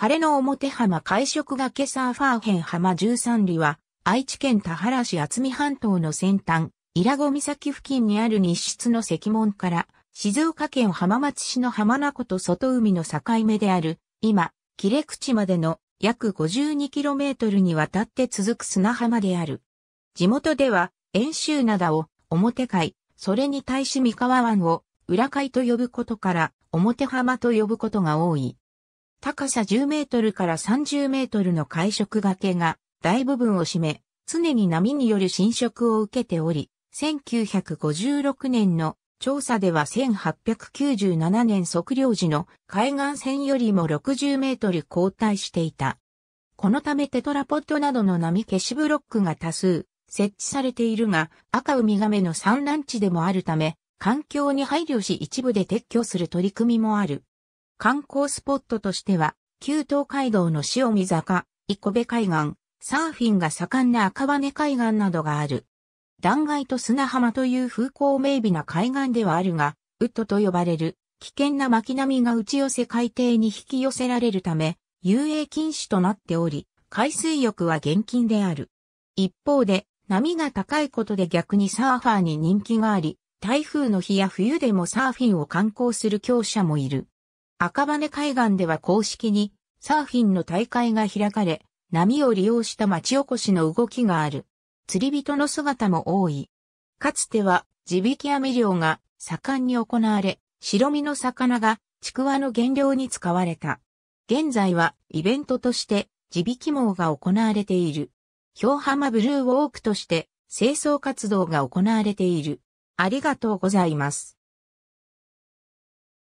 晴れの表浜海食がけサーファーヘン浜13里は、愛知県田原市厚見半島の先端、伊良湖岬付近にある日室の石門から、静岡県浜松市の浜名湖と外海の境目である、今、切れ口までの約 52km にわたって続く砂浜である。地元では、遠州灘を表海、それに対し三河湾を裏海と呼ぶことから、表浜と呼ぶことが多い。高さ10メートルから30メートルの海食崖が大部分を占め、常に波による侵食を受けており、1956年の調査では1897年測量時の海岸線よりも60メートル後退していた。このためテトラポッドなどの波消しブロックが多数設置されているが、赤ウミガメの産卵地でもあるため、環境に配慮し一部で撤去する取り組みもある。観光スポットとしては、旧東海道の塩見坂、伊古部海岸、サーフィンが盛んな赤羽海岸などがある。断崖と砂浜という風光明媚な海岸ではあるが、ウッドと呼ばれる危険な巻波が打ち寄せ海底に引き寄せられるため、遊泳禁止となっており、海水浴は厳禁である。一方で、波が高いことで逆にサーファーに人気があり、台風の日や冬でもサーフィンを観光する強者もいる。赤羽海岸では公式にサーフィンの大会が開かれ、波を利用した町おこしの動きがある。釣り人の姿も多い。かつては地引き網漁が盛んに行われ、白身の魚がちくわの原料に使われた。現在はイベントとして地引き網が行われている。氷浜ブルーウォークとして清掃活動が行われている。ありがとうございます。